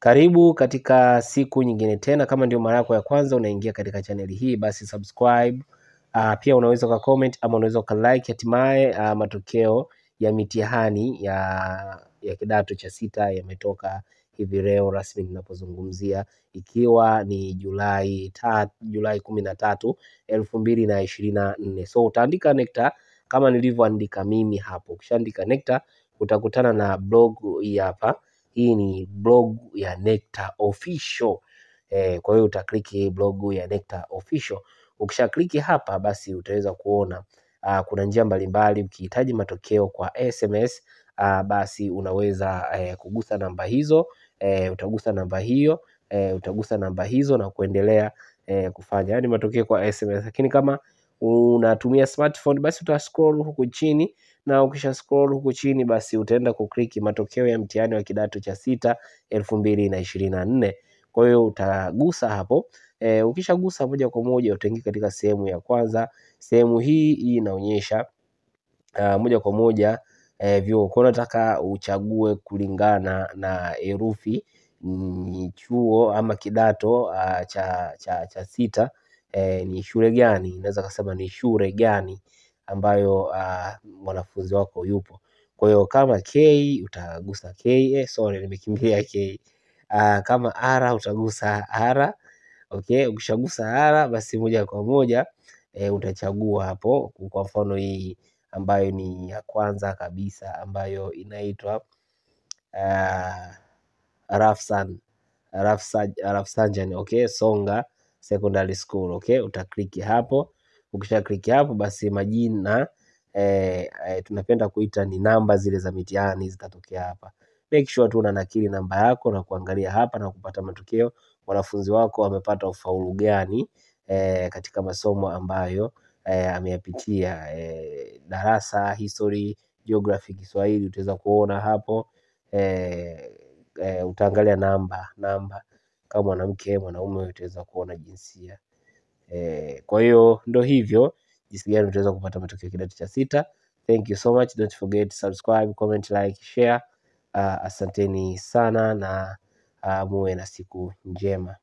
Karibu katika siku nyingine tena. Kama ndio mara yako ya kwanza unaingia katika chaneli hii, basi subscribe. Uh, pia unaweza ka comment ama unaweza ka like. Hatimaye uh, matokeo ya mitihani ya, ya kidato cha sita yametoka hivi leo rasmi ninapozungumzia, ikiwa ni Julai ta, Julai kumi na tatu elfu mbili na ishirini na nne. So utaandika NECTA kama nilivyoandika mimi hapo. Ukishaandika NECTA utakutana na blog hii hapa hii ni blog ya Necta Official. E, kwa hiyo utakliki blog ya Necta Official. Ukishakliki hapa basi utaweza kuona a, ah, kuna njia mbalimbali ukihitaji matokeo kwa SMS a, ah, basi unaweza e, kugusa namba hizo e, utagusa namba hiyo e, utagusa namba hizo na kuendelea e, kufanya yani matokeo kwa SMS, lakini kama unatumia smartphone basi utascroll huku chini na ukisha scroll huku chini, basi utaenda kukliki matokeo ya mtihani wa kidato cha sita elfu mbili na ishirini na nne. Kwa hiyo utagusa hapo e, ukishagusa moja kwa moja utaingia katika sehemu ya kwanza. Sehemu hii hii inaonyesha uh, moja kwa moja e, vyuo kwa unataka uchague kulingana na herufi ni chuo ama kidato uh, cha, cha, cha sita e, ni shule gani, naweza kusema ni shule gani ambayo uh, mwanafunzi wako yupo. Kwa hiyo kama K utagusa K, eh, sorry nimekimbia K. Uh, kama R utagusa R. Okay, ukishagusa R basi moja kwa moja eh, utachagua hapo, kwa mfano hii ambayo ni ya kwanza kabisa ambayo inaitwa uh, Rafsan Rafsanjani okay, Songa Secondary School okay, utakliki hapo Ukisha kliki hapo, basi majina eh, eh, tunapenda kuita ni namba zile za mitihani zitatokea hapa. Make sure tu nakili namba yako na kuangalia hapa na kupata matokeo, wanafunzi wako wamepata ufaulu gani eh, katika masomo ambayo eh, ameyapitia eh, darasa, history, geography, Kiswahili utaweza kuona hapo eh, eh, utaangalia namba namba kama mwanamke, mwanaume utaweza kuona jinsia. Eh, kwa hiyo ndo hivyo jinsi gani utaweza kupata matokeo kidato cha sita. Thank you so much, don't forget subscribe, comment, like, share. Uh, asanteni sana na uh, muwe na siku njema.